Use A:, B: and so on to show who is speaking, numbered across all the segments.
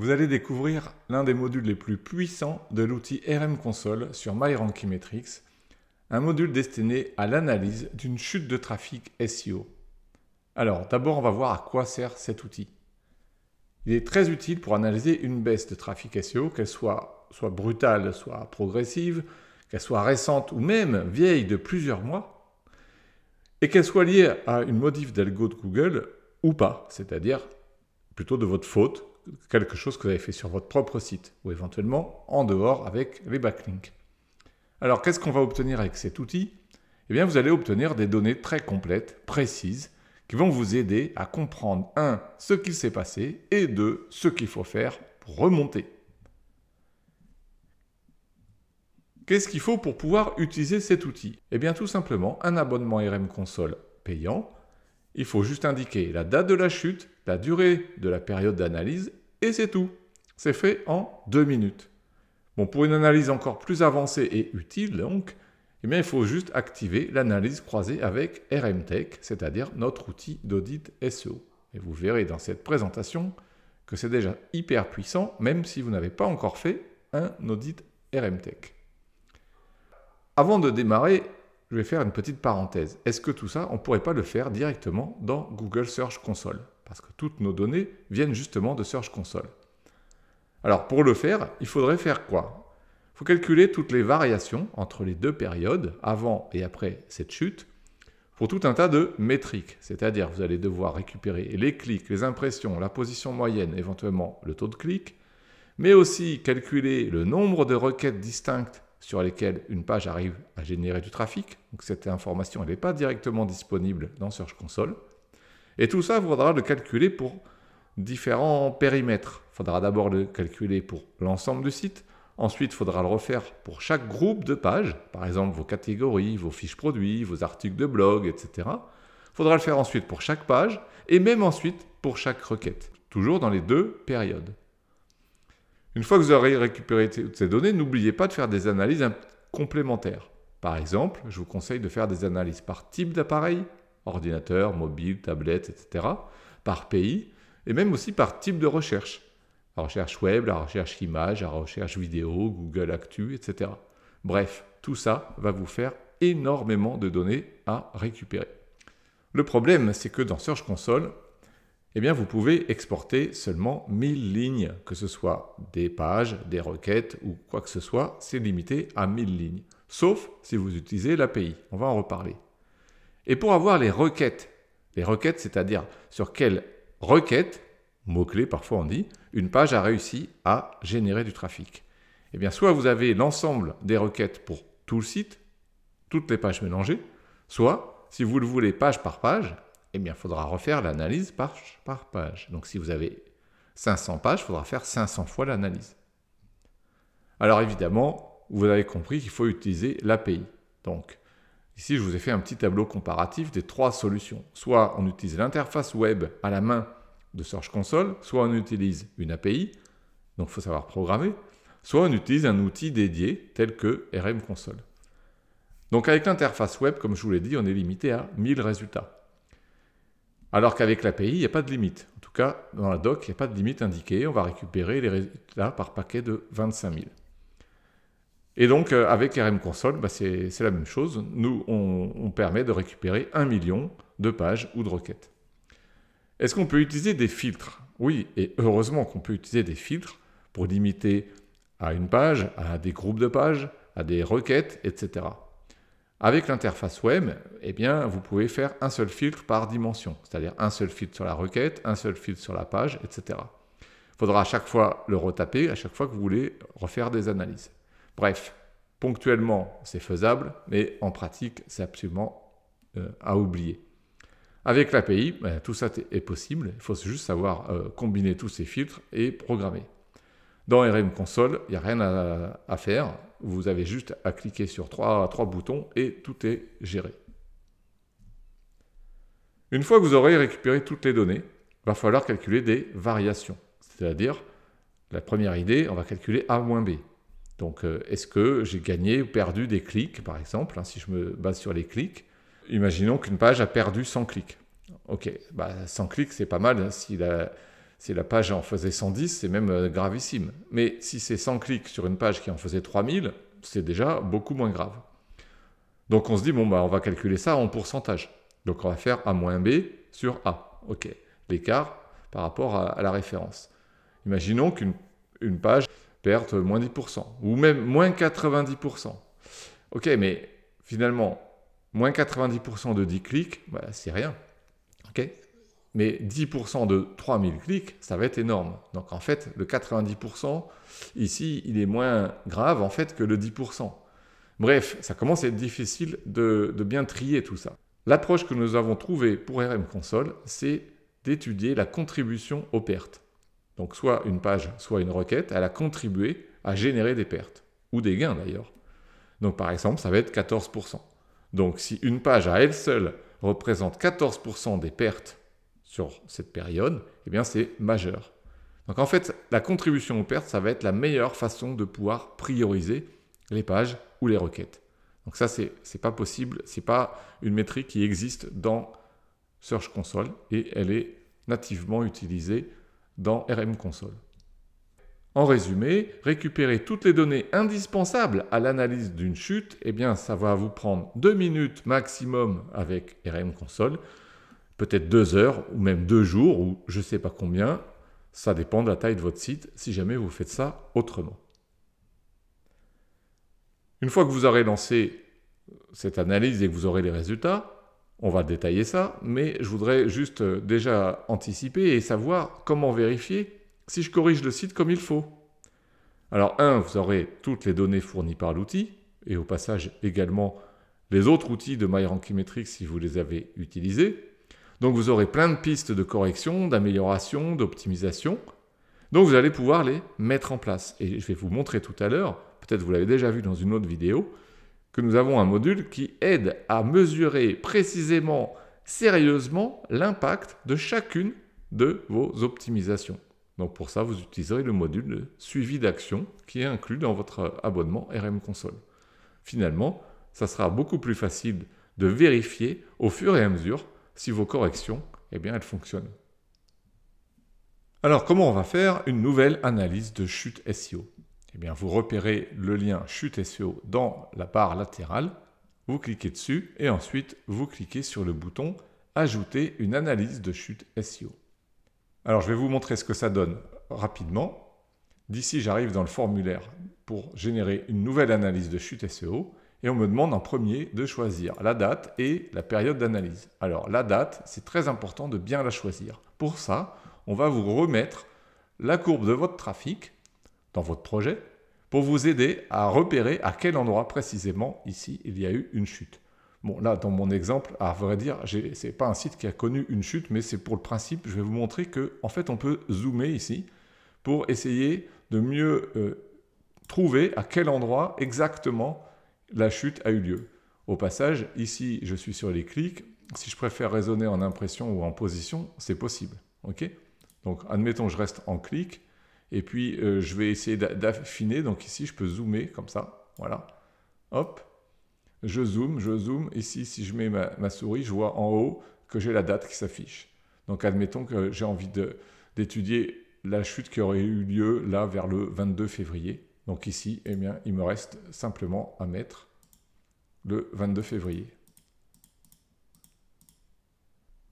A: Vous allez découvrir l'un des modules les plus puissants de l'outil RM Console sur MyRankymetrics, un module destiné à l'analyse d'une chute de trafic SEO. Alors, d'abord, on va voir à quoi sert cet outil. Il est très utile pour analyser une baisse de trafic SEO, qu'elle soit, soit brutale, soit progressive, qu'elle soit récente ou même vieille de plusieurs mois, et qu'elle soit liée à une modif d'algo de Google ou pas, c'est-à-dire plutôt de votre faute, quelque chose que vous avez fait sur votre propre site ou éventuellement en dehors avec les backlinks. Alors qu'est-ce qu'on va obtenir avec cet outil Eh bien vous allez obtenir des données très complètes, précises, qui vont vous aider à comprendre un, ce qu'il s'est passé et 2. ce qu'il faut faire pour remonter. Qu'est-ce qu'il faut pour pouvoir utiliser cet outil Eh bien tout simplement un abonnement RM Console payant. Il faut juste indiquer la date de la chute, la durée de la période d'analyse et c'est tout. C'est fait en deux minutes. Bon, pour une analyse encore plus avancée et utile, donc, eh il faut juste activer l'analyse croisée avec RMTech, c'est-à-dire notre outil d'audit SEO. Et vous verrez dans cette présentation que c'est déjà hyper puissant, même si vous n'avez pas encore fait un audit RMTech. Avant de démarrer, je vais faire une petite parenthèse. Est-ce que tout ça, on ne pourrait pas le faire directement dans Google Search Console parce que toutes nos données viennent justement de Search Console. Alors pour le faire, il faudrait faire quoi Il faut calculer toutes les variations entre les deux périodes, avant et après cette chute, pour tout un tas de métriques. C'est-à-dire vous allez devoir récupérer les clics, les impressions, la position moyenne, éventuellement le taux de clic, mais aussi calculer le nombre de requêtes distinctes sur lesquelles une page arrive à générer du trafic. Donc cette information n'est pas directement disponible dans Search Console. Et tout ça, il faudra le calculer pour différents périmètres. Il faudra d'abord le calculer pour l'ensemble du site, ensuite il faudra le refaire pour chaque groupe de pages, par exemple vos catégories, vos fiches produits, vos articles de blog, etc. Il faudra le faire ensuite pour chaque page et même ensuite pour chaque requête, toujours dans les deux périodes. Une fois que vous aurez récupéré toutes ces données, n'oubliez pas de faire des analyses complémentaires. Par exemple, je vous conseille de faire des analyses par type d'appareil, ordinateur, mobile, tablette, etc., par pays, et même aussi par type de recherche. La recherche web, la recherche image, la recherche vidéo, Google Actu, etc. Bref, tout ça va vous faire énormément de données à récupérer. Le problème, c'est que dans Search Console, eh bien, vous pouvez exporter seulement 1000 lignes, que ce soit des pages, des requêtes ou quoi que ce soit, c'est limité à 1000 lignes, sauf si vous utilisez l'API. On va en reparler. Et pour avoir les requêtes, les requêtes, c'est-à-dire sur quelles requêtes, mot-clé parfois on dit, une page a réussi à générer du trafic. Eh bien, soit vous avez l'ensemble des requêtes pour tout le site, toutes les pages mélangées, soit, si vous le voulez page par page, eh bien, il faudra refaire l'analyse page par page. Donc, si vous avez 500 pages, il faudra faire 500 fois l'analyse. Alors, évidemment, vous avez compris qu'il faut utiliser l'API. Donc, Ici, je vous ai fait un petit tableau comparatif des trois solutions. Soit on utilise l'interface web à la main de Search Console, soit on utilise une API, donc il faut savoir programmer, soit on utilise un outil dédié tel que RM Console. Donc avec l'interface web, comme je vous l'ai dit, on est limité à 1000 résultats. Alors qu'avec l'API, il n'y a pas de limite. En tout cas, dans la doc, il n'y a pas de limite indiquée. On va récupérer les résultats par paquet de 25 000. Et donc, euh, avec RM Console, bah, c'est la même chose. Nous, on, permet de récupérer un million de pages ou de requêtes. Est-ce qu'on peut utiliser des filtres Oui, et heureusement qu'on peut utiliser des filtres pour limiter à une page, à des groupes de pages, à des requêtes, etc. Avec l'interface web, eh bien, vous pouvez faire un seul filtre par dimension, c'est-à-dire un seul filtre sur la requête, un seul filtre sur la page, etc. Il faudra à chaque fois le retaper, à chaque fois que vous voulez refaire des analyses. Bref, ponctuellement, c'est faisable, mais en pratique, c'est absolument euh, à oublier. Avec l'API, ben, tout ça est possible. Il faut juste savoir euh, combiner tous ces filtres et programmer. Dans RM Console, il n'y a rien à, faire. Vous avez juste à cliquer sur trois, trois boutons et tout est géré. Une fois que vous aurez récupéré toutes les données, il va falloir calculer des variations. C'est-à-dire, la première idée, on va calculer A-B. Donc, euh, est-ce que j'ai gagné ou perdu des clics, par exemple, hein, si je me base sur les clics Imaginons qu'une page a perdu 100 clics. Ok, 100 bah, clics, c'est pas mal. Hein. si, la, la, page en faisait 110, c'est même euh, gravissime. Mais si c'est 100 clics sur une page qui en faisait 3000, c'est déjà beaucoup moins grave. Donc, on se dit, bon, bah, on va calculer ça en pourcentage. Donc, on va faire A moins B sur A. Ok, l'écart par rapport à, la référence. Imaginons qu'une page perte moins 10%, ou même moins 90%. Ok, mais finalement, moins 90% de 10 clics, bah, c'est rien. ok mais 10% de 3000 clics, ça va être énorme. Donc en fait, le 90%, ici, il est moins grave en fait que le 10%. Bref, ça commence à être difficile de, de bien trier tout ça. L'approche que nous avons trouvée pour RM Console, c'est d'étudier la contribution aux pertes donc soit une page, soit une requête, elle a contribué à générer des pertes, ou des gains d'ailleurs. Donc par exemple, ça va être 14%. Donc si une page à elle seule représente 14% des pertes sur cette période, eh bien c'est majeur. Donc en fait, la contribution aux pertes, ça va être la meilleure façon de pouvoir prioriser les pages ou les requêtes. Donc ça, c'est n'est pas possible, c'est pas une métrique qui existe dans Search Console et elle est nativement utilisée dans RM Console. En résumé, récupérer toutes les données indispensables à l'analyse d'une chute, eh bien, ça va vous prendre 2 minutes maximum avec RM Console, peut-être 2 heures ou même 2 jours ou je ne sais pas combien. Ça dépend de la taille de votre site si jamais vous faites ça autrement. Une fois que vous aurez lancé cette analyse et que vous aurez les résultats, on va détailler ça, mais je voudrais juste euh, déjà anticiper et savoir comment vérifier si je corrige le site comme il faut. Alors un, vous aurez toutes les données fournies par l'outil, et au passage également les autres outils de MyRankingMetrics si vous les avez utilisés. Donc vous aurez plein de pistes de correction, d'amélioration, d'optimisation. Donc vous allez pouvoir les mettre en place. Et je vais vous montrer tout à l'heure, peut-être vous l'avez déjà vu dans une autre vidéo, que nous avons un module qui aide à mesurer précisément, sérieusement, l'impact de chacune de vos optimisations. Donc pour ça, vous utiliserez le module de suivi d'action qui est inclus dans votre abonnement RM Console. Finalement, ça sera beaucoup plus facile de vérifier au fur et à mesure si vos corrections, eh bien, elles fonctionnent. Alors comment on va faire une nouvelle analyse de chute SEO eh vous repérez le lien chute SEO dans la barre latérale, vous cliquez dessus et ensuite vous cliquez sur le bouton Ajouter une analyse de chute SEO. Alors, je vais vous montrer ce que ça donne rapidement. D'ici, j'arrive dans le formulaire pour générer une nouvelle analyse de chute SEO et on me demande en premier de choisir la date et la période d'analyse. Alors, la date, c'est très important de bien la choisir. Pour ça, on va vous remettre la courbe de votre trafic dans votre projet pour vous aider à repérer à quel endroit précisément ici il y a eu une chute. Bon, là, dans mon exemple, à vrai dire, ce n'est pas un site qui a connu une chute, mais c'est pour le principe. Je vais vous montrer que, en fait, on peut zoomer ici pour essayer de mieux euh, trouver à quel endroit exactement la chute a eu lieu. Au passage, ici, je suis sur les clics. Si je préfère raisonner en impression ou en position, c'est possible. OK Donc, admettons, je reste en clic. Et puis, euh, je vais essayer d'affiner. Donc ici, je peux zoomer comme ça. Voilà. Hop. Je zoome, je zoome. Ici, si je mets ma, ma souris, je vois en haut que j'ai la date qui s'affiche. Donc admettons que j'ai envie d'étudier la chute qui aurait eu lieu là vers le 22 février. Donc ici, eh bien, il me reste simplement à mettre le 22 février.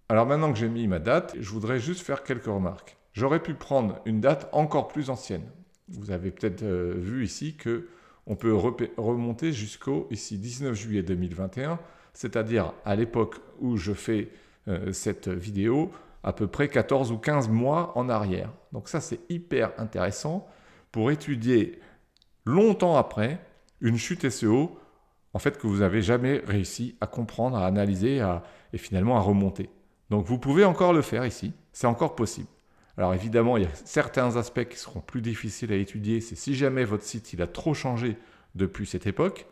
A: Alors maintenant que j'ai mis ma date, je voudrais juste faire quelques remarques. J'aurais pu prendre une date encore plus ancienne. Vous avez peut-être euh, vu ici que on peut remonter jusqu'au ici 19 juillet 2021, c'est-à-dire à, l'époque où je fais euh, cette vidéo, à peu près 14 ou 15 mois en arrière. Donc ça c'est hyper intéressant pour étudier longtemps après une chute SEO en fait que vous n'avez jamais réussi à comprendre, à analyser et finalement à remonter. Donc vous pouvez encore le faire ici, c'est encore possible. Alors évidemment, il y a certains aspects qui seront plus difficiles à étudier, c'est si jamais votre site il a trop changé depuis cette époque,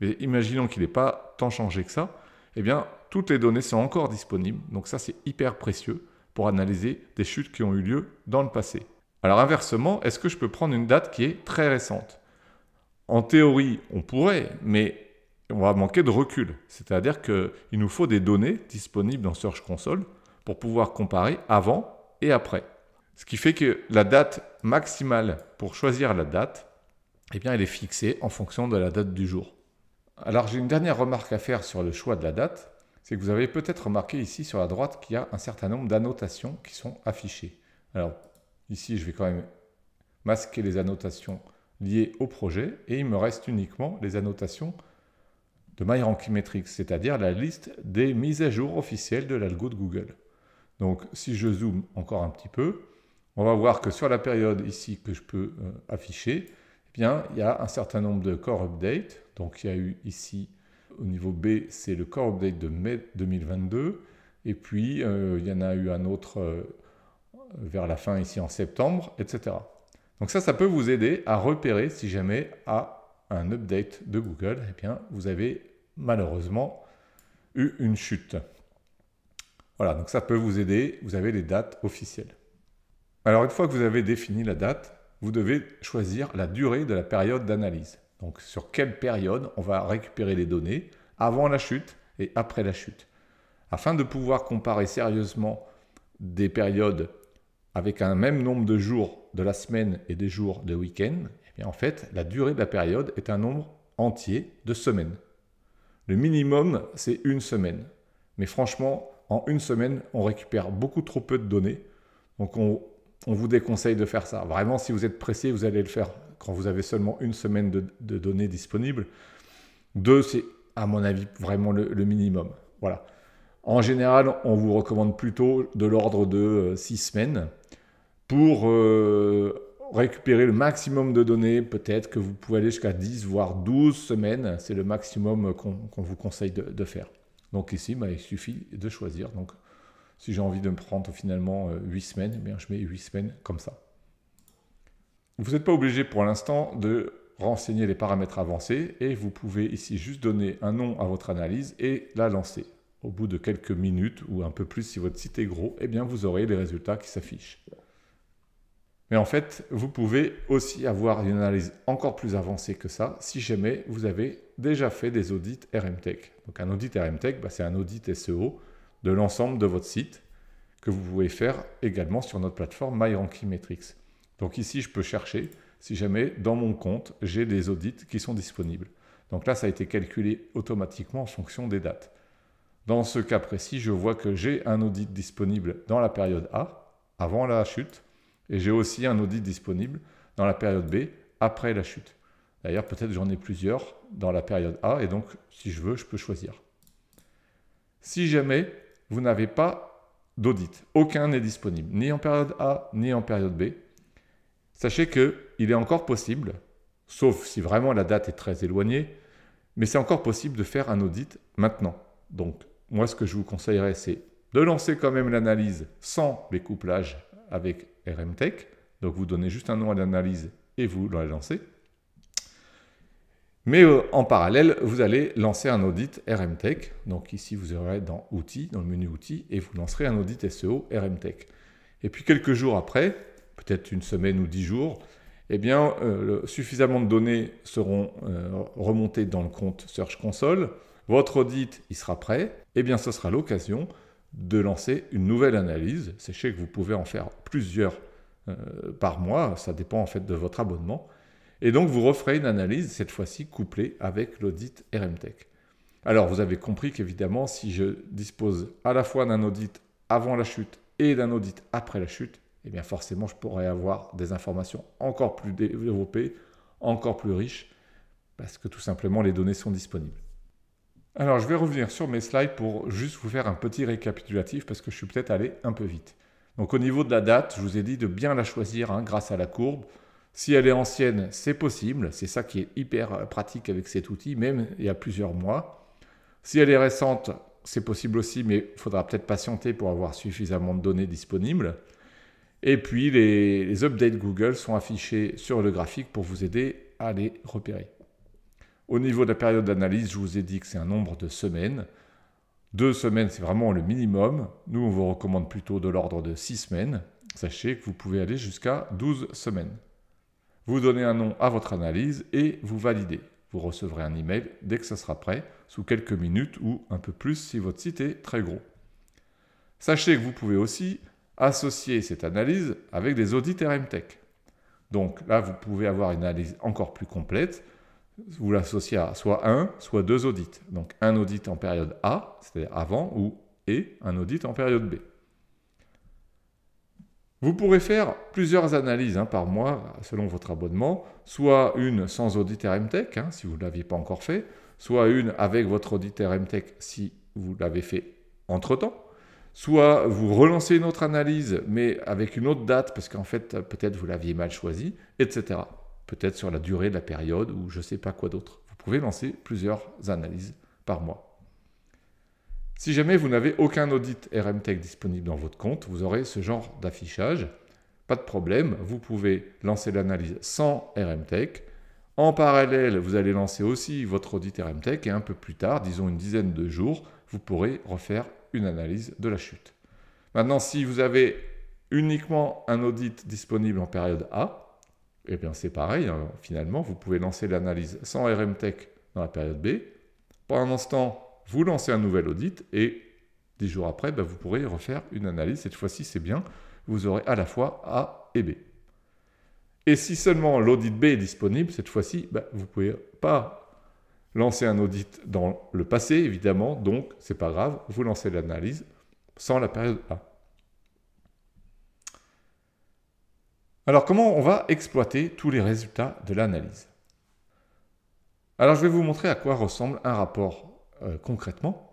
A: mais imaginons qu'il n'ait pas tant changé que ça, eh bien toutes les données sont encore disponibles, donc ça c'est hyper précieux pour analyser des chutes qui ont eu lieu dans le passé. Alors inversement, est-ce que je peux prendre une date qui est très récente En théorie, on pourrait, mais on va manquer de recul. C'est-à-dire qu'il nous faut des données disponibles dans Search Console pour pouvoir comparer avant et après. Ce qui fait que la date maximale pour choisir la date, eh bien, elle est fixée en fonction de la date du jour. Alors j'ai une dernière remarque à faire sur le choix de la date, c'est que vous avez peut-être remarqué ici sur la droite qu'il y a un certain nombre d'annotations qui sont affichées. Alors ici je vais quand même masquer les annotations liées au projet et il me reste uniquement les annotations de MyRankingMetrics, c'est-à-dire la liste des mises à jour officielles de l'algo de Google. Donc si je zoome encore un petit peu, on va voir que sur la période ici que je peux euh, afficher, eh bien, il y a un certain nombre de core updates. Donc il y a eu ici, au niveau B, c'est le core update de mai 2022. Et puis, euh, il y en a eu un autre euh, vers la fin ici en septembre, etc. Donc ça, ça peut vous aider à repérer si jamais à un update de Google, et eh bien, vous avez malheureusement eu une chute. Voilà, donc ça peut vous aider, vous avez les dates officielles. Alors une fois que vous avez défini la date, vous devez choisir la durée de la période d'analyse. Donc sur quelle période on va récupérer les données avant la chute et après la chute. Afin de pouvoir comparer sérieusement des périodes avec un même nombre de jours de la semaine et des jours de week-end, eh en fait, la durée de la période est un nombre entier de semaines. Le minimum, c'est une semaine. Mais franchement, en une semaine, on récupère beaucoup trop peu de données. Donc on, on vous déconseille de faire ça. Vraiment, si vous êtes pressé, vous allez le faire quand vous avez seulement une semaine de, données disponibles. Deux, c'est à mon avis vraiment le, minimum. Voilà. En général, on vous recommande plutôt de l'ordre de euh, six semaines pour euh, récupérer le maximum de données. Peut-être que vous pouvez aller jusqu'à 10, voire 12 semaines. C'est le maximum qu'on vous conseille de, faire. Donc ici, bah, il suffit de choisir. Donc si j'ai envie de me prendre finalement 8 euh, semaines, eh bien, je mets 8 semaines comme ça. Vous n'êtes pas obligé pour l'instant de renseigner les paramètres avancés et vous pouvez ici juste donner un nom à votre analyse et la lancer. Au bout de quelques minutes ou un peu plus si votre site est gros, eh bien vous aurez les résultats qui s'affichent. Mais en fait, vous pouvez aussi avoir une analyse encore plus avancée que ça si jamais vous avez déjà fait des audits RMTech. Donc un audit RMTech, bah, c'est un audit SEO de l'ensemble de votre site, que vous pouvez faire également sur notre plateforme MyRankingMetrics. Donc ici, je peux chercher si jamais dans mon compte, j'ai des audits qui sont disponibles. Donc là, ça a été calculé automatiquement en fonction des dates. Dans ce cas précis, je vois que j'ai un audit disponible dans la période A, avant la chute, et j'ai aussi un audit disponible dans la période B, après la chute. D'ailleurs, peut-être j'en ai plusieurs dans la période A, et donc si je veux, je peux choisir. Si jamais vous n'avez pas d'audit. Aucun n'est disponible, ni en période A, ni en période B. Sachez qu'il est encore possible, sauf si vraiment la date est très éloignée, mais c'est encore possible de faire un audit maintenant. Donc, moi, ce que je vous conseillerais, c'est de lancer quand même l'analyse sans découplage avec RMTech. Donc, vous donnez juste un nom à l'analyse et vous la lancez. Mais euh, en parallèle, vous allez lancer un audit RMTech. Donc ici, vous aurez dans Outils, dans le menu Outils, et vous lancerez un audit SEO RMTech. Et puis quelques jours après, peut-être une semaine ou dix jours, eh bien, euh, suffisamment de données seront euh, remontées dans le compte Search Console. Votre audit, il sera prêt. Eh bien, ce sera l'occasion de lancer une nouvelle analyse. Sachez que vous pouvez en faire plusieurs par mois. Ça dépend en fait de votre abonnement. Et donc, vous referez une analyse, cette fois-ci couplée avec l'audit RMTech. Alors, vous avez compris qu'évidemment, si je dispose à la fois d'un audit avant la chute et d'un audit après la chute, eh bien forcément, je pourrais avoir des informations encore plus développées, encore plus riches, parce que tout simplement, les données sont disponibles. Alors, je vais revenir sur mes slides pour juste vous faire un petit récapitulatif, parce que je suis peut-être allé un peu vite. Donc, au niveau de la date, je vous ai dit de bien la choisir hein, grâce à la courbe. Si elle est ancienne, c'est possible. C'est ça qui est hyper euh, pratique avec cet outil, même il y a plusieurs mois. Si elle est récente, c'est possible aussi, mais il faudra peut-être patienter pour avoir suffisamment de données disponibles. Et puis, les, updates Google sont affichés sur le graphique pour vous aider à les repérer. Au niveau de la période d'analyse, je vous ai dit que c'est un nombre de semaines. Deux semaines, c'est vraiment le minimum. Nous, on vous recommande plutôt de l'ordre de six semaines. Sachez que vous pouvez aller jusqu'à 12 semaines. Vous donnez un nom à votre analyse et vous validez. Vous recevrez un email dès que ça sera prêt, sous quelques minutes ou un peu plus si votre site est très gros. Sachez que vous pouvez aussi associer cette analyse avec des audits RMTech. Donc là, vous pouvez avoir une analyse encore plus complète. Vous l'associez à soit un, soit deux audits. Donc un audit en période A, c'est-à-dire avant, ou et un audit en période B. Vous pourrez faire plusieurs analyses hein, par mois selon votre abonnement, soit une sans auditeur RMTech hein, si vous ne l'aviez pas encore fait, soit une avec votre auditeur RMTech si vous l'avez fait entre-temps, soit vous relancez une autre analyse mais avec une autre date parce qu'en fait peut-être vous l'aviez mal choisi, etc. Peut-être sur la durée de la période ou je ne sais pas quoi d'autre. Vous pouvez lancer plusieurs analyses par mois. Si jamais vous n'avez aucun audit RMTech disponible dans votre compte, vous aurez ce genre d'affichage. Pas de problème, vous pouvez lancer l'analyse sans RMTech. En parallèle, vous allez lancer aussi votre audit RMTech et un peu plus tard, disons une dizaine de jours, vous pourrez refaire une analyse de la chute. Maintenant, si vous avez uniquement un audit disponible en période A, eh bien c'est pareil, hein. finalement, vous pouvez lancer l'analyse sans RMTech dans la période B. Pendant un instant vous lancez un nouvel audit et dix jours après, bah, vous pourrez refaire une analyse. Cette fois-ci, c'est bien, vous aurez à la fois A et B. Et si seulement l'audit B est disponible, cette fois-ci, bah, vous ne pouvez pas lancer un audit dans le passé, évidemment, donc ce n'est pas grave, vous lancez l'analyse sans la période A. Alors comment on va exploiter tous les résultats de l'analyse Alors je vais vous montrer à quoi ressemble un rapport euh, concrètement.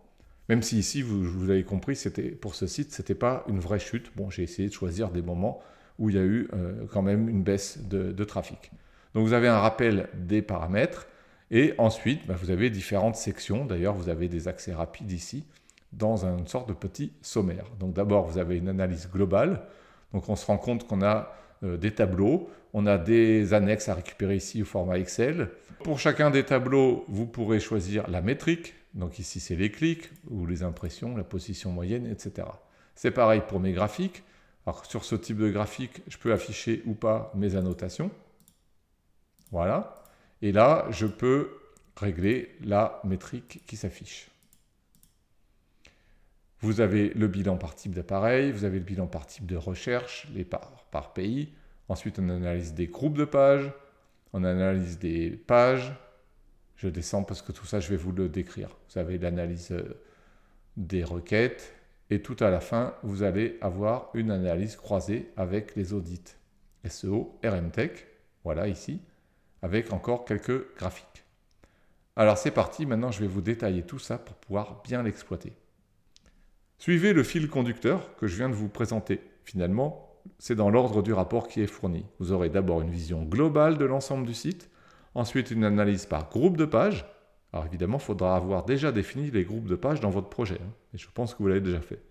A: Même si ici, vous, avez compris, c'était pour ce site, c'était pas une vraie chute. Bon, j'ai essayé de choisir des moments où il y a eu euh, quand même une baisse de, trafic. Donc vous avez un rappel des paramètres et ensuite bah, vous avez différentes sections. D'ailleurs, vous avez des accès rapides ici dans une sorte de petit sommaire. Donc d'abord, vous avez une analyse globale. Donc on se rend compte qu'on a euh, des tableaux, on a des annexes à récupérer ici au format Excel. Pour chacun des tableaux, vous pourrez choisir la métrique, donc ici, c'est les clics ou les impressions, la position moyenne, etc. C'est pareil pour mes graphiques. Alors sur ce type de graphique, je peux afficher ou pas mes annotations. Voilà. Et là, je peux régler la métrique qui s'affiche. Vous avez le bilan par type d'appareil, vous avez le bilan par type de recherche, les parts par pays. Ensuite, on analyse des groupes de pages, on analyse des pages, je descends parce que tout ça, je vais vous le décrire. Vous avez l'analyse euh, des requêtes et tout à la fin, vous allez avoir une analyse croisée avec les audits SEO, RMTech, voilà ici, avec encore quelques graphiques. Alors c'est parti, maintenant je vais vous détailler tout ça pour pouvoir bien l'exploiter. Suivez le fil conducteur que je viens de vous présenter. Finalement, c'est dans l'ordre du rapport qui est fourni. Vous aurez d'abord une vision globale de l'ensemble du site, Ensuite, une analyse par groupe de pages. Alors évidemment, il faudra avoir déjà défini les groupes de pages dans votre projet. Hein. et je pense que vous l'avez déjà fait.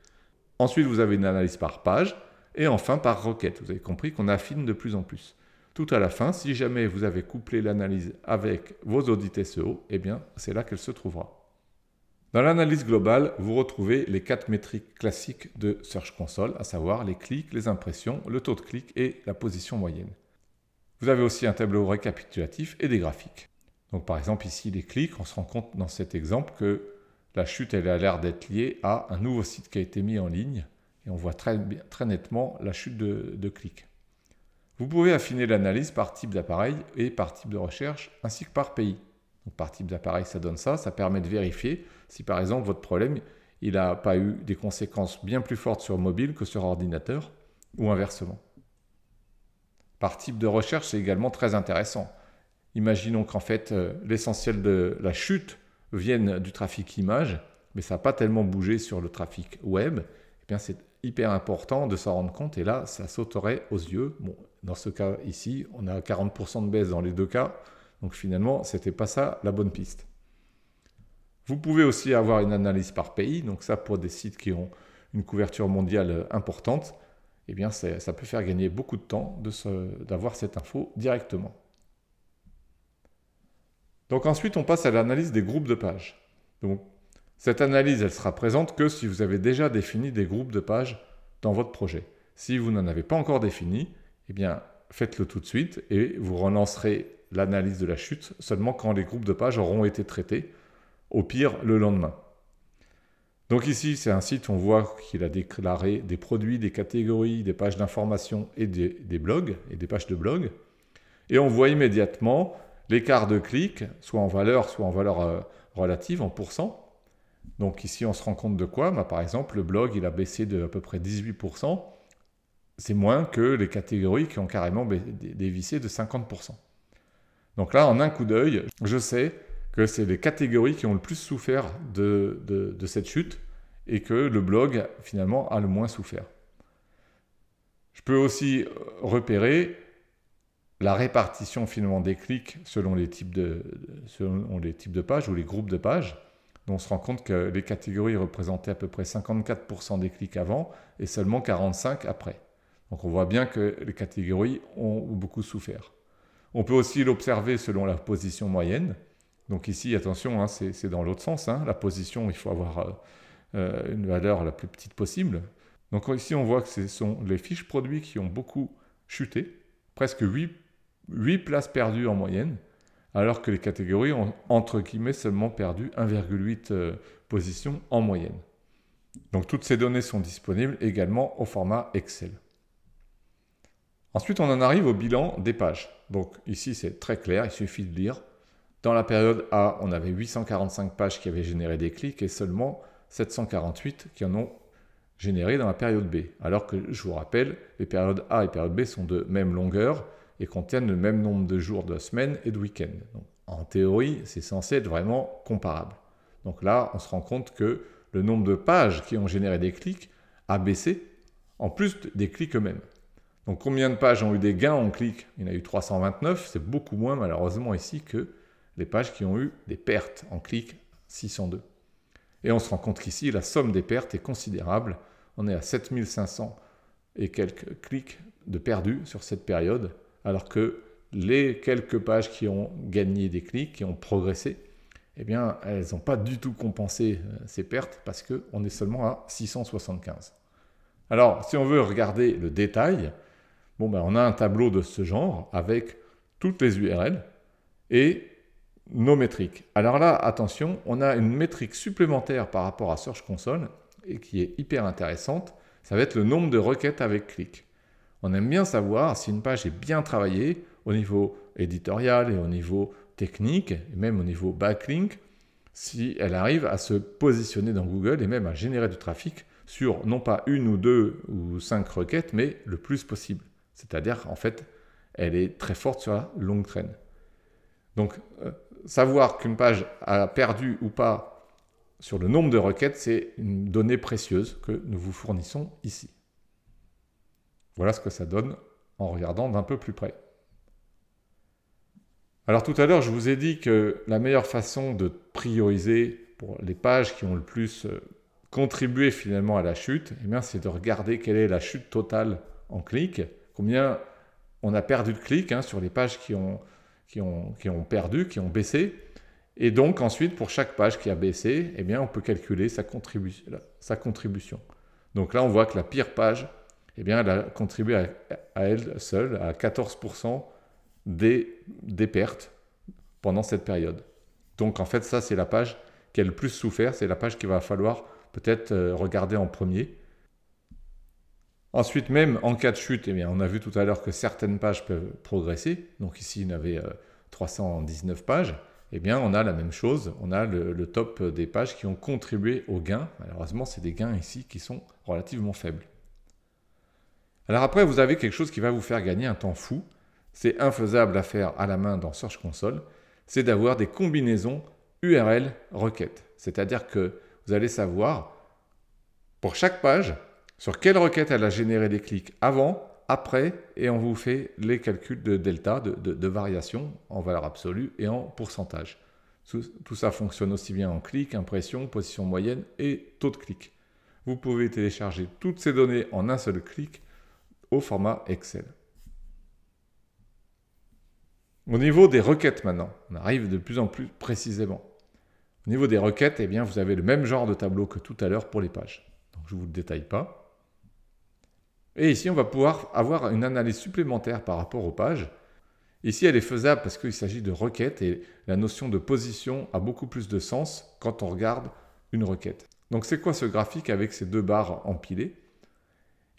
A: Ensuite, vous avez une analyse par page. Et enfin, par requête. Vous avez compris qu'on affine de plus en plus. Tout à la fin, si jamais vous avez couplé l'analyse avec vos audits SEO, eh bien, c'est là qu'elle se trouvera. Dans l'analyse globale, vous retrouvez les quatre métriques classiques de Search Console, à savoir les clics, les impressions, le taux de clic et la position moyenne. Vous avez aussi un tableau récapitulatif et des graphiques. Donc par exemple ici les clics, on se rend compte dans cet exemple que la chute elle a l'air d'être liée à un nouveau site qui a été mis en ligne et on voit très, nettement la chute de, clics. Vous pouvez affiner l'analyse par type d'appareil et par type de recherche ainsi que par pays. par type d'appareil ça donne ça, ça permet de vérifier si par exemple votre problème il n'a pas eu des conséquences bien plus fortes sur mobile que sur ordinateur ou inversement par type de recherche, c'est également très intéressant. Imaginons qu'en fait, euh, l'essentiel de la chute vienne du trafic image, mais ça n'a pas tellement bougé sur le trafic web. Eh bien, c'est hyper important de s'en rendre compte. Et là, ça sauterait aux yeux. Bon, dans ce cas ici, on a 40% de baisse dans les deux cas. Donc finalement, c'était n'était pas ça la bonne piste. Vous pouvez aussi avoir une analyse par pays. Donc ça, pour des sites qui ont une couverture mondiale euh, importante eh bien ça peut faire gagner beaucoup de temps d'avoir cette info directement. Donc ensuite, on passe à l'analyse des groupes de pages. Donc cette analyse, elle sera présente que si vous avez déjà défini des groupes de pages dans votre projet. Si vous n'en avez pas encore défini, eh bien faites-le tout de suite et vous relancerez l'analyse de la chute seulement quand les groupes de pages auront été traités, au pire le lendemain. Donc ici, c'est un site, on voit qu'il a déclaré des produits, des catégories, des pages d'information et des, blogs, et des pages de blog. Et on voit immédiatement l'écart de clic, soit en valeur, soit en valeur euh, relative, en pourcent. Donc ici, on se rend compte de quoi bah, Par exemple, le blog, il a baissé de à peu près 18%. C'est moins que les catégories qui ont carrément dévissé de 50%. Donc là, en un coup d'œil, je sais que c'est les catégories qui ont le plus souffert de, cette chute et que le blog finalement a le moins souffert. Je peux aussi euh, repérer la répartition finalement des clics selon les types de, pages ou les groupes de pages. on se rend compte que les catégories représentaient à peu près 54% des clics avant et seulement 45% après. Donc on voit bien que les catégories ont beaucoup souffert. On peut aussi l'observer selon la position moyenne. Donc ici, attention, hein, c'est dans l'autre sens. Hein. La position, il faut avoir euh, euh, une valeur la plus petite possible. Donc ici, on voit que ce sont les fiches produits qui ont beaucoup chuté, presque 8, places perdues en moyenne, alors que les catégories ont, entre guillemets, seulement perdu 1,8 position euh, positions en moyenne. Donc toutes ces données sont disponibles également au format Excel. Ensuite, on en arrive au bilan des pages. Donc ici, c'est très clair, il suffit de lire. Dans la période A, on avait 845 pages qui avaient généré des clics et seulement 748 qui en ont généré dans la période B. Alors que, je vous rappelle, les périodes A et période B sont de même longueur et contiennent le même nombre de jours de semaine et de week-end. En théorie, c'est censé être vraiment comparable. Donc là, on se rend compte que le nombre de pages qui ont généré des clics a baissé, en plus des clics eux-mêmes. Donc combien de pages ont eu des gains en clics Il y en a eu 329, c'est beaucoup moins malheureusement ici que les pages qui ont eu des pertes en clics 602. Et on se rend compte qu'ici, la somme des pertes est considérable. On est à 7500 et quelques clics de perdus sur cette période, alors que les quelques pages qui ont gagné des clics, qui ont progressé, eh bien, elles n'ont pas du tout compensé euh, ces pertes parce qu'on est seulement à 675. Alors, si on veut regarder le détail, bon, ben, on a un tableau de ce genre avec toutes les URL et nos métriques. Alors là, attention, on a une métrique supplémentaire par rapport à Search Console et qui est hyper intéressante. Ça va être le nombre de requêtes avec clic. On aime bien savoir si une page est bien travaillée au niveau éditorial et au niveau technique, et même au niveau backlink, si elle arrive à se positionner dans Google et même à générer du trafic sur non pas une ou deux ou cinq requêtes, mais le plus possible. C'est-à-dire, en fait, elle est très forte sur la longue traîne. Donc, euh, savoir qu'une page a perdu ou pas sur le nombre de requêtes, c'est une donnée précieuse que nous vous fournissons ici. Voilà ce que ça donne en regardant d'un peu plus près. Alors tout à l'heure, je vous ai dit que la meilleure façon de prioriser pour les pages qui ont le plus euh, contribué finalement à la chute, eh c'est de regarder quelle est la chute totale en clics, combien on a perdu de clics hein, sur les pages qui ont qui ont, perdu, qui ont baissé. Et donc ensuite, pour chaque page qui a baissé, eh bien, on peut calculer sa, contribution. Donc là, on voit que la pire page, eh bien, elle a contribué à, elle seule à 14% des, des pertes pendant cette période. Donc en fait, ça, c'est la page qui a le plus souffert, c'est la page qu'il va falloir peut-être euh, regarder en premier Ensuite, même en cas de chute, eh bien, on a vu tout à l'heure que certaines pages peuvent progresser. Donc ici, il y avait 319 euh, pages. Et eh bien, on a la même chose. On a le, top des pages qui ont contribué au gain. Malheureusement, c'est des gains ici qui sont relativement faibles. Alors après, vous avez quelque chose qui va vous faire gagner un temps fou. C'est infaisable à faire à la main dans Search Console. C'est d'avoir des combinaisons URL requête. C'est-à-dire que vous allez savoir pour chaque page sur quelle requête elle a généré les clics avant, après, et on vous fait les calculs de delta, de, variation en valeur absolue et en pourcentage. Tout, ça fonctionne aussi bien en clics, impression, position moyenne et taux de clic. Vous pouvez télécharger toutes ces données en un seul clic au format Excel. Au niveau des requêtes maintenant, on arrive de plus en plus précisément. Au niveau des requêtes, eh bien, vous avez le même genre de tableau que tout à l'heure pour les pages. Donc, je ne vous le détaille pas. Et ici, on va pouvoir avoir une analyse supplémentaire par rapport aux pages. Ici, elle est faisable parce qu'il s'agit de requêtes et la notion de position a beaucoup plus de sens quand on regarde une requête. Donc, c'est quoi ce graphique avec ces deux barres empilées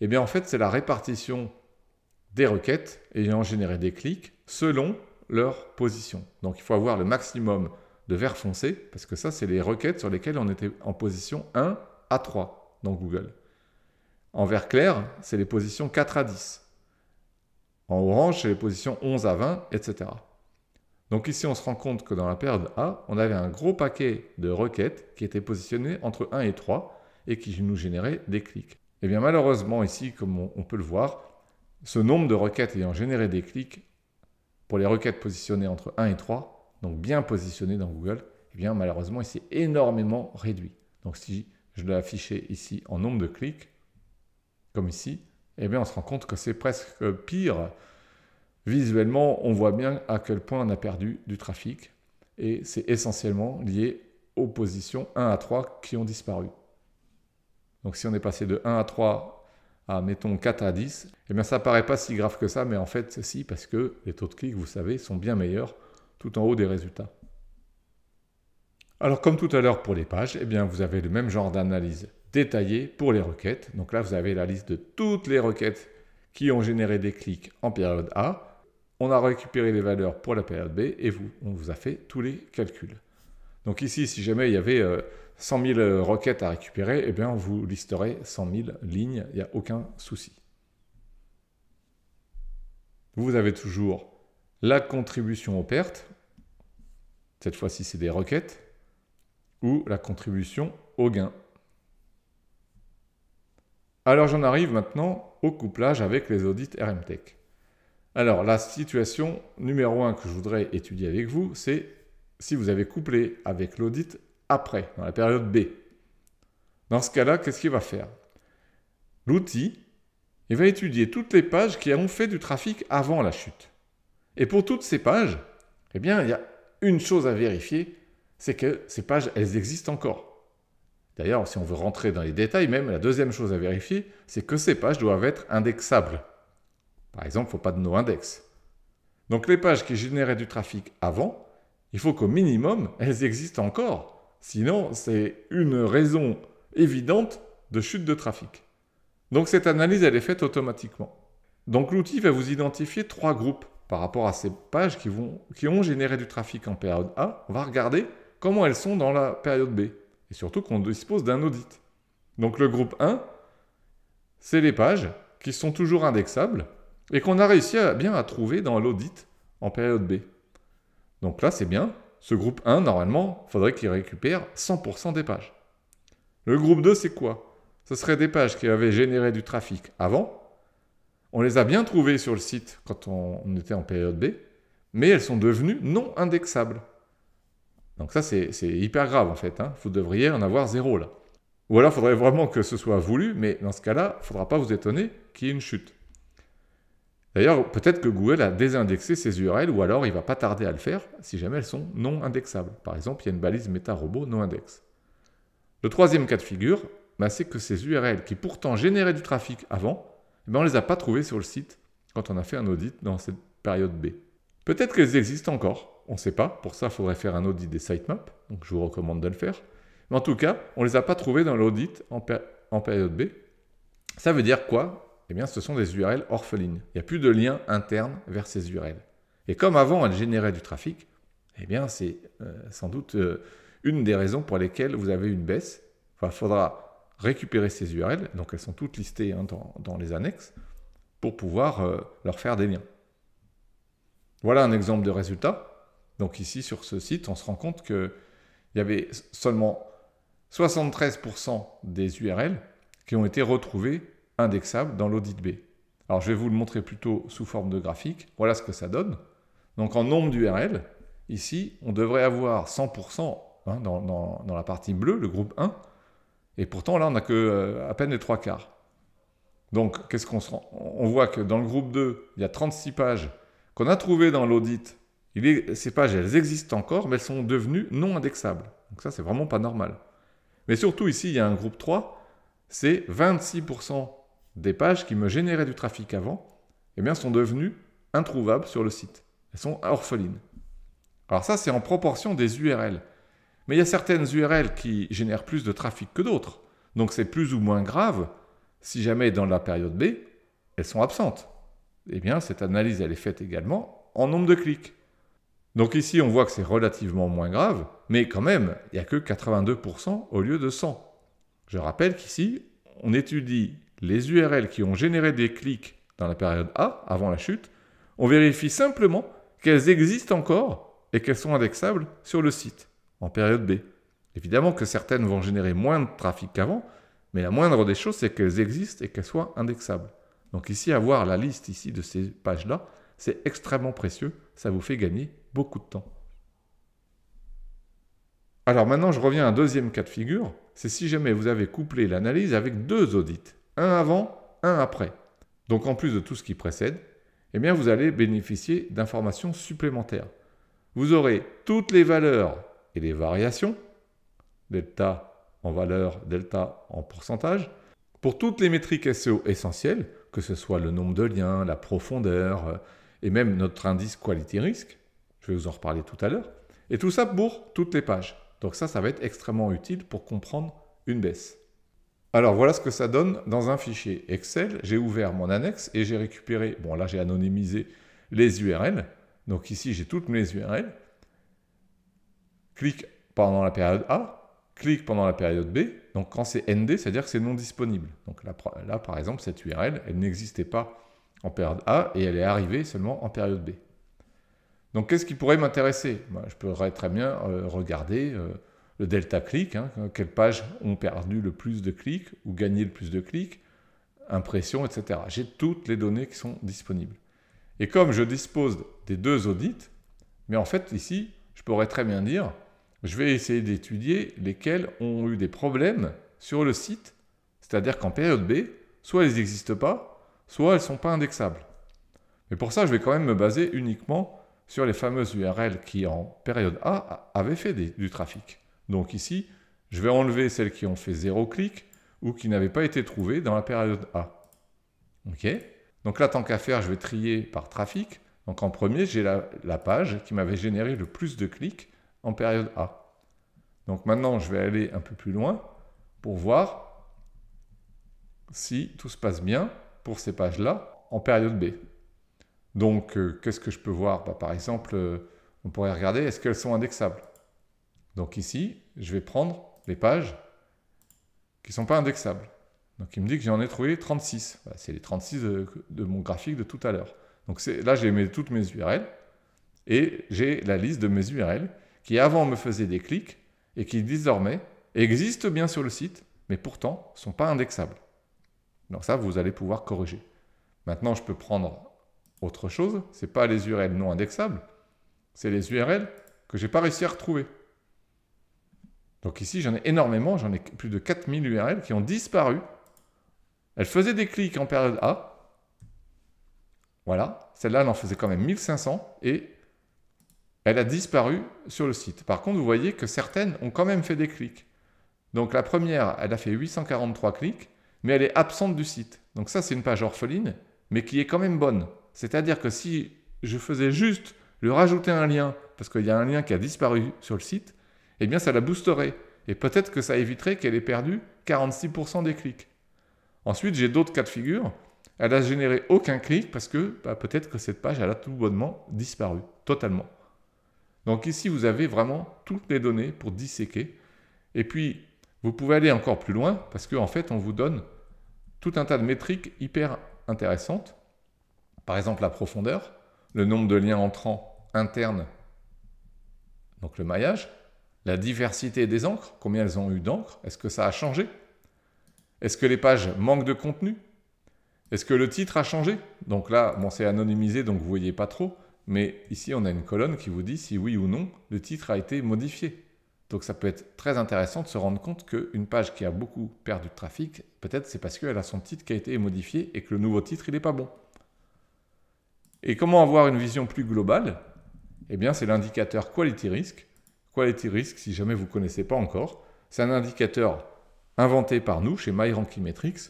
A: Eh bien, en fait, c'est la répartition des requêtes ayant généré des clics selon leur position. Donc, il faut avoir le maximum de vert foncé parce que ça, c'est les requêtes sur lesquelles on était en position 1 à 3 dans Google. En vert clair, c'est les positions 4 à 10. En orange, c'est les positions 11 à 20, etc. Donc ici, on se rend compte que dans la période A, on avait un gros paquet de requêtes qui étaient positionnées entre 1 et 3 et qui nous généraient des clics. Et eh bien malheureusement, ici, comme on peut le voir, ce nombre de requêtes ayant généré des clics pour les requêtes positionnées entre 1 et 3, donc bien positionnées dans Google, eh bien malheureusement, il s'est énormément réduit. Donc si je affiché ici en nombre de clics, comme ici, eh bien on se rend compte que c'est presque pire. Visuellement, on voit bien à quel point on a perdu du trafic et c'est essentiellement lié aux positions 1 à 3 qui ont disparu. Donc si on est passé de 1 à 3 à mettons 4 à 10, eh bien ça paraît pas si grave que ça, mais en fait si parce que les taux de clics, vous savez, sont bien meilleurs tout en haut des résultats. Alors comme tout à l'heure pour les pages, eh bien vous avez le même genre d'analyse détaillé pour les requêtes. Donc là, vous avez la liste de toutes les requêtes qui ont généré des clics en période A. On a récupéré les valeurs pour la période B et vous, on vous a fait tous les calculs. Donc ici, si jamais il y avait 100 euh, 000 euh, requêtes à récupérer, eh bien on vous listerait 100 000 lignes, il n'y a aucun souci. Vous avez toujours la contribution aux pertes, cette fois-ci c'est des requêtes, ou la contribution aux gains. Alors j'en arrive maintenant au couplage avec les audits RMTech. Alors la situation numéro 1 que je voudrais étudier avec vous, c'est si vous avez couplé avec l'audit après, dans la période B. Dans ce cas-là, qu'est-ce qu'il va faire L'outil, il va étudier toutes les pages qui ont fait du trafic avant la chute. Et pour toutes ces pages, eh bien, il y a une chose à vérifier, c'est que ces pages, elles existent encore. D'ailleurs, si on veut rentrer dans les détails, même la deuxième chose à vérifier, c'est que ces pages doivent être indexables. Par exemple, il ne faut pas de noindex. Donc les pages qui généraient du trafic avant, il faut qu'au minimum, elles existent encore. Sinon, c'est une raison évidente de chute de trafic. Donc cette analyse, elle est faite automatiquement. Donc l'outil va vous identifier trois groupes par rapport à ces pages qui, vont, qui ont généré du trafic en période A. On va regarder comment elles sont dans la période B et surtout qu'on dispose d'un audit. Donc le groupe 1, c'est les pages qui sont toujours indexables et qu'on a réussi à, bien à trouver dans l'audit en période B. Donc là, c'est bien. Ce groupe 1, normalement, faudrait qu'il récupère 100% des pages. Le groupe 2, c'est quoi Ce serait des pages qui avaient généré du trafic avant. On les a bien trouvées sur le site quand on était en période B, mais elles sont devenues non indexables. Donc ça, c'est hyper grave en fait. Hein. Vous devriez en avoir zéro là. Ou alors, il faudrait vraiment que ce soit voulu, mais dans ce cas-là, il ne faudra pas vous étonner qu'il y ait une chute. D'ailleurs, peut-être que Google a désindexé ces URL, ou alors il ne va pas tarder à le faire si jamais elles sont non indexables. Par exemple, il y a une balise meta robot non index. Le troisième cas de figure, bah, c'est que ces URL qui pourtant généraient du trafic avant, eh ben, on ne les a pas trouvées sur le site quand on a fait un audit dans cette période B. Peut-être qu'elles existent encore, on ne sait pas. Pour ça, il faudrait faire un audit des sitemaps. Donc, je vous recommande de le faire. Mais en tout cas, on ne les a pas trouvés dans l'audit en, période B. Ça veut dire quoi Eh bien, ce sont des URL orphelines. Il n'y a plus de lien interne vers ces URL. Et comme avant, elles généraient du trafic, eh bien, c'est euh, sans doute euh, une des raisons pour lesquelles vous avez une baisse. Enfin, il faudra récupérer ces URL, donc elles sont toutes listées hein, dans, les annexes, pour pouvoir euh, leur faire des liens. Voilà un exemple de résultat. Donc ici, sur ce site, on se rend compte qu'il y avait seulement 73% des URL qui ont été retrouvées indexables dans l'audit B. Alors je vais vous le montrer plutôt sous forme de graphique. Voilà ce que ça donne. Donc en nombre d'URL, ici, on devrait avoir 100% hein, dans, la partie bleue, le groupe 1. Et pourtant, là, on n'a que euh, à peine les trois quarts. Donc, qu'est-ce qu'on se rend On voit que dans le groupe 2, il y a 36 pages qu'on a trouvées dans l'audit ces pages, elles existent encore, mais elles sont devenues non indexables. Donc ça, c'est vraiment pas normal. Mais surtout ici, il y a un groupe 3, c'est 26% des pages qui me généraient du trafic avant, eh bien, sont devenues introuvables sur le site. Elles sont orphelines. Alors ça, c'est en proportion des URL. Mais il y a certaines URL qui génèrent plus de trafic que d'autres. Donc c'est plus ou moins grave si jamais dans la période B, elles sont absentes. Et eh bien, cette analyse, elle est faite également en nombre de clics. Donc ici, on voit que c'est relativement moins grave, mais quand même, il n'y a que 82% au lieu de 100. Je rappelle qu'ici, on étudie les URL qui ont généré des clics dans la période A, avant la chute. On vérifie simplement qu'elles existent encore et qu'elles sont indexables sur le site, en période B. Évidemment que certaines vont générer moins de trafic qu'avant, mais la moindre des choses, c'est qu'elles existent et qu'elles soient indexables. Donc ici, avoir la liste ici de ces pages-là, c'est extrêmement précieux, ça vous fait gagner beaucoup de temps. Alors maintenant, je reviens à un deuxième cas de figure, c'est si jamais vous avez couplé l'analyse avec deux audits, un avant, un après. Donc en plus de tout ce qui précède, eh bien vous allez bénéficier d'informations supplémentaires. Vous aurez toutes les valeurs et les variations, delta en valeur, delta en pourcentage, pour toutes les métriques SEO essentielles, que ce soit le nombre de liens, la profondeur, et même notre indice quality risque Je vais vous en reparler tout à l'heure. Et tout ça pour toutes les pages. Donc ça, ça va être extrêmement utile pour comprendre une baisse. Alors voilà ce que ça donne dans un fichier Excel. J'ai ouvert mon annexe et j'ai récupéré, bon là j'ai anonymisé les URL. Donc ici j'ai toutes mes URL. Clique pendant la période A, clique pendant la période B. Donc quand c'est ND, c'est-à-dire que c'est non disponible. Donc là, par exemple, cette URL, elle n'existait pas en période A et elle est arrivée seulement en période B. Donc qu'est-ce qui pourrait m'intéresser bah, Je pourrais très bien euh, regarder euh, le delta clic, hein, quelles pages ont perdu le plus de clics ou gagné le plus de clics, impression, etc. J'ai toutes les données qui sont disponibles. Et comme je dispose des deux audits, mais en fait ici, je pourrais très bien dire, je vais essayer d'étudier lesquels ont eu des problèmes sur le site, c'est-à-dire qu'en période B, soit ils n'existent pas, soit elles ne sont pas indexables. Mais pour ça, je vais quand même me baser uniquement sur les fameuses URL qui, en période A, avaient fait du trafic. Donc ici, je vais enlever celles qui ont fait zéro clic ou qui n'avaient pas été trouvées dans la période A. OK Donc là, tant qu'à faire, je vais trier par trafic. Donc en premier, j'ai la page qui m'avait généré le plus de clics en période A. Donc maintenant, je vais aller un peu plus loin pour voir si tout se passe bien pour ces pages-là en période B. Donc, euh, qu'est-ce que je peux voir bah, Par exemple, euh, on pourrait regarder, est-ce qu'elles sont indexables Donc ici, je vais prendre les pages qui ne sont pas indexables. Donc il me dit que j'en ai trouvé 36. Bah, c'est les 36 de, mon graphique de tout à l'heure. Donc là, j'ai mis toutes mes URL et j'ai la liste de mes URL qui avant me faisaient des clics et qui désormais existent bien sur le site, mais pourtant ne sont pas indexables. Donc ça, vous allez pouvoir corriger. Maintenant, je peux prendre autre chose. Ce n'est pas les URL non indexables, c'est les URL que je n'ai pas réussi à retrouver. Donc ici, j'en ai énormément, j'en ai plus de 4000 URL qui ont disparu. Elles faisaient des clics en période A. Voilà, celle-là, elle en faisait quand même 1500 et elle a disparu sur le site. Par contre, vous voyez que certaines ont quand même fait des clics. Donc la première, elle a fait 843 clics, mais elle est absente du site. Donc ça, c'est une page orpheline, mais qui est quand même bonne. C'est-à-dire que si je faisais juste le rajouter un lien, parce qu'il y a un lien qui a disparu sur le site, eh bien ça la boosterait. Et peut-être que ça éviterait qu'elle ait perdu 46% des clics. Ensuite, j'ai d'autres cas de figure. Elle n'a généré aucun clic parce que bah, peut-être que cette page, elle a tout bonnement disparu, totalement. Donc ici, vous avez vraiment toutes les données pour disséquer. Et puis, vous pouvez aller encore plus loin parce qu'en en fait, on vous donne tout un tas de métriques hyper intéressantes. Par exemple, la profondeur, le nombre de liens entrants internes, donc le maillage, la diversité des encres, combien elles ont eu d'encre, est-ce que ça a changé Est-ce que les pages manquent de contenu Est-ce que le titre a changé Donc là, bon, c'est anonymisé, donc vous ne voyez pas trop, mais ici on a une colonne qui vous dit si oui ou non le titre a été modifié. Donc ça peut être très intéressant de se rendre compte qu'une page qui a beaucoup perdu de trafic, peut-être c'est parce qu'elle a son titre qui a été modifié et que le nouveau titre, il n'est pas bon. Et comment avoir une vision plus globale Eh bien, c'est l'indicateur Quality Risk. Quality Risk, si jamais vous ne connaissez pas encore, c'est un indicateur inventé par nous chez Metrics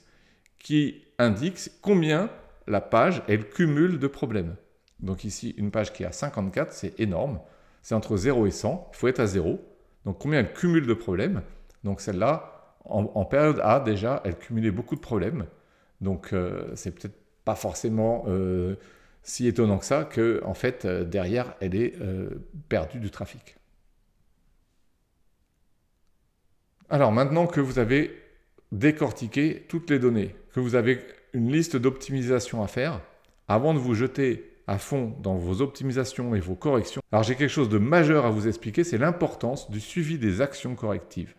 A: qui indique combien la page, elle cumule de problèmes. Donc ici, une page qui a 54, c'est énorme. C'est entre 0 et 100. Il faut être à 0. Donc combien elle cumule de problèmes. Donc celle-là, en, période A déjà, elle cumulait beaucoup de problèmes. Donc euh, c'est peut-être pas forcément euh, si étonnant que ça que en fait euh, derrière elle est perdue du trafic. Alors maintenant que vous avez décortiqué toutes les données, que vous avez une liste d'optimisation à faire, avant de vous jeter à fond dans vos optimisations et vos corrections. Alors j'ai quelque chose de majeur à vous expliquer, c'est l'importance du suivi des actions correctives.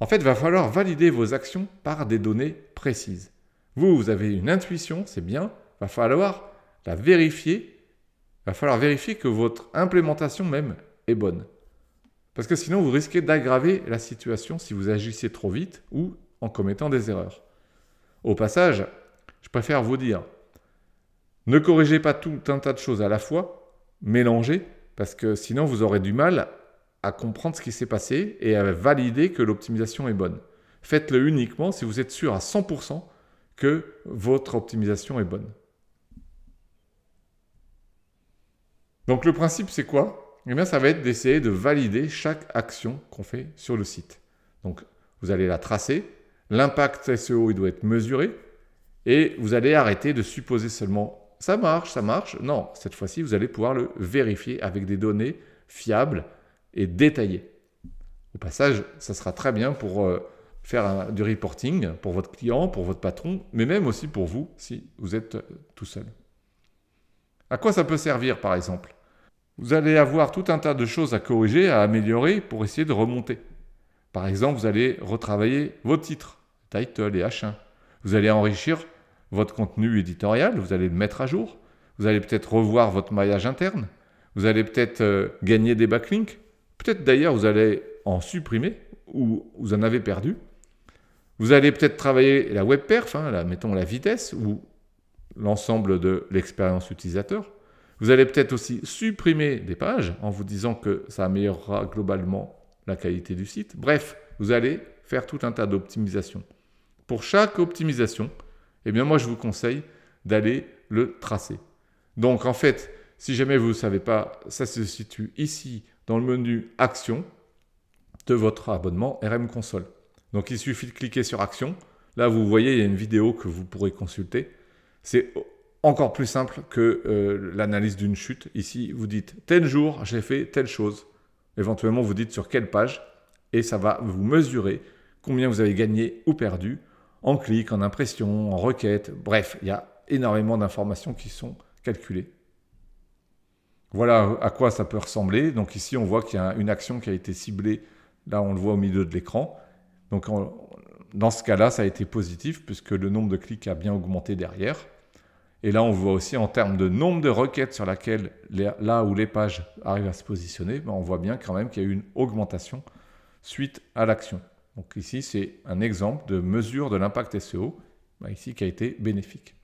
A: En fait, il va falloir valider vos actions par des données précises. Vous, vous avez une intuition, c'est bien, il va falloir la vérifier, il va falloir vérifier que votre implémentation même est bonne. Parce que sinon, vous risquez d'aggraver la situation si vous agissez trop vite ou en commettant des erreurs. Au passage, je préfère vous dire, ne corrigez pas tout un tas de choses à la fois, mélangez, parce que sinon vous aurez du mal à comprendre ce qui s'est passé et à valider que l'optimisation est bonne. Faites-le uniquement si vous êtes sûr à 100% que votre optimisation est bonne. Donc le principe, c'est quoi Eh bien, ça va être d'essayer de valider chaque action qu'on fait sur le site. Donc, vous allez la tracer, l'impact SEO, il doit être mesuré, et vous allez arrêter de supposer seulement ça marche, ça marche. Non, cette fois-ci, vous allez pouvoir le vérifier avec des données fiables et détaillées. Au passage, ça sera très bien pour euh, faire du reporting pour votre client, pour votre patron, mais même aussi pour vous si vous êtes euh, tout seul. À quoi ça peut servir, par exemple Vous allez avoir tout un tas de choses à corriger, à améliorer pour essayer de remonter. Par exemple, vous allez retravailler vos titres, title et H1. Vous allez enrichir votre contenu éditorial, vous allez le mettre à jour, vous allez peut-être revoir votre maillage interne, vous allez peut-être euh, gagner des backlinks, peut-être d'ailleurs vous allez en supprimer ou vous en avez perdu. Vous allez peut-être travailler la web perf, hein, mettons la vitesse ou l'ensemble de l'expérience utilisateur. Vous allez peut-être aussi supprimer des pages en vous disant que ça améliorera globalement la qualité du site. Bref, vous allez faire tout un tas d'optimisations. Pour chaque optimisation, eh bien, moi, je vous conseille d'aller le tracer. Donc, en fait, si jamais vous ne savez pas, ça se situe ici dans le menu Action de votre abonnement RM Console. Donc, il suffit de cliquer sur Action. Là, vous voyez, il y a une vidéo que vous pourrez consulter. C'est encore plus simple que euh, l'analyse d'une chute. Ici, vous dites tel jour, j'ai fait telle chose. Éventuellement, vous dites sur quelle page et ça va vous mesurer combien vous avez gagné ou perdu en clic, en impression, en requête. Bref, il y a énormément d'informations qui sont calculées. Voilà à quoi ça peut ressembler. Donc ici, on voit qu'il y a une action qui a été ciblée. Là, on le voit au milieu de l'écran. Donc dans ce cas-là, ça a été positif puisque le nombre de clics a bien augmenté derrière. Et là, on voit aussi en termes de nombre de requêtes sur laquelle là où les pages arrivent à se positionner, ben, on voit bien quand même qu'il y a eu une augmentation suite à l'action. Donc ici, c'est un exemple de mesure de l'impact SEO, bah, ici qui a été bénéfique.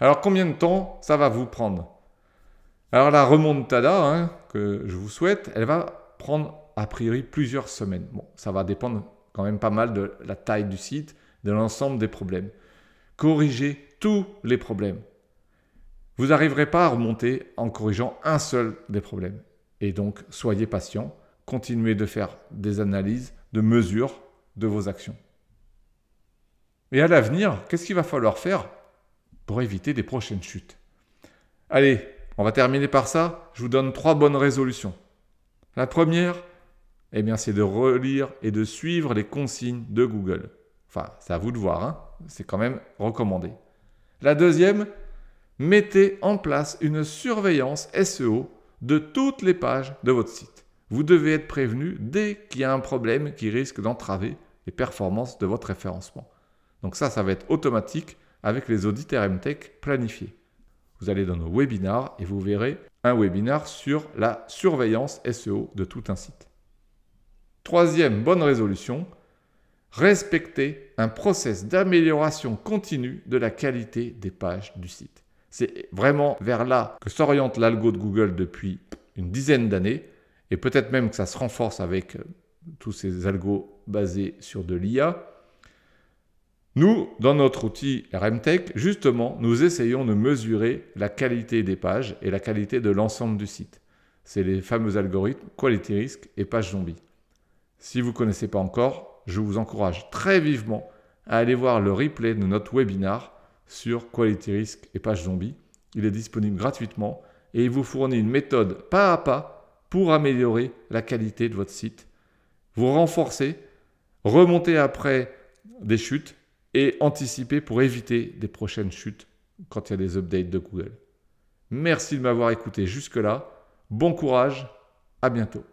A: Alors combien de temps ça va vous prendre Alors la remontada hein, que je vous souhaite, elle va prendre a priori plusieurs semaines. Bon, ça va dépendre quand même pas mal de la taille du site, de l'ensemble des problèmes. Corriger tous les problèmes. Vous n'arriverez pas à remonter en corrigeant un seul des problèmes. Et donc, soyez patient, continuez de faire des analyses, de mesure de vos actions. Et à l'avenir, qu'est-ce qu'il va falloir faire pour éviter des prochaines chutes Allez, on va terminer par ça. Je vous donne trois bonnes résolutions. La première, eh bien, c'est de relire et de suivre les consignes de Google. Enfin, c'est à vous de voir, hein. c'est quand même recommandé. La deuxième, mettez en place une surveillance SEO de toutes les pages de votre site. Vous devez être prévenu dès qu'il y a un problème qui risque d'entraver les performances de votre référencement. Donc ça, ça va être automatique avec les audits RMTech planifiés. Vous allez dans nos webinars et vous verrez un webinar sur la surveillance SEO de tout un site. Troisième bonne résolution, respecter un process d'amélioration continue de la qualité des pages du site. C'est vraiment vers là que s'oriente l'algo de Google depuis une dizaine d'années et peut-être même que ça se renforce avec euh, tous ces algos basés sur de l'IA, nous, dans notre outil RMTech, justement, nous essayons de mesurer la qualité des pages et la qualité de l'ensemble du site. C'est les fameux algorithmes Quality Risk et Page Zombie. Si vous ne connaissez pas encore, je vous encourage très vivement à aller voir le replay de notre webinar sur Quality Risk et Page Zombie. Il est disponible gratuitement et il vous fournit une méthode pas à pas pour améliorer la qualité de votre site, vous renforcer, remonter après des chutes et anticiper pour éviter des prochaines chutes quand il y a des updates de Google. Merci de m'avoir écouté jusque-là. Bon courage, à bientôt.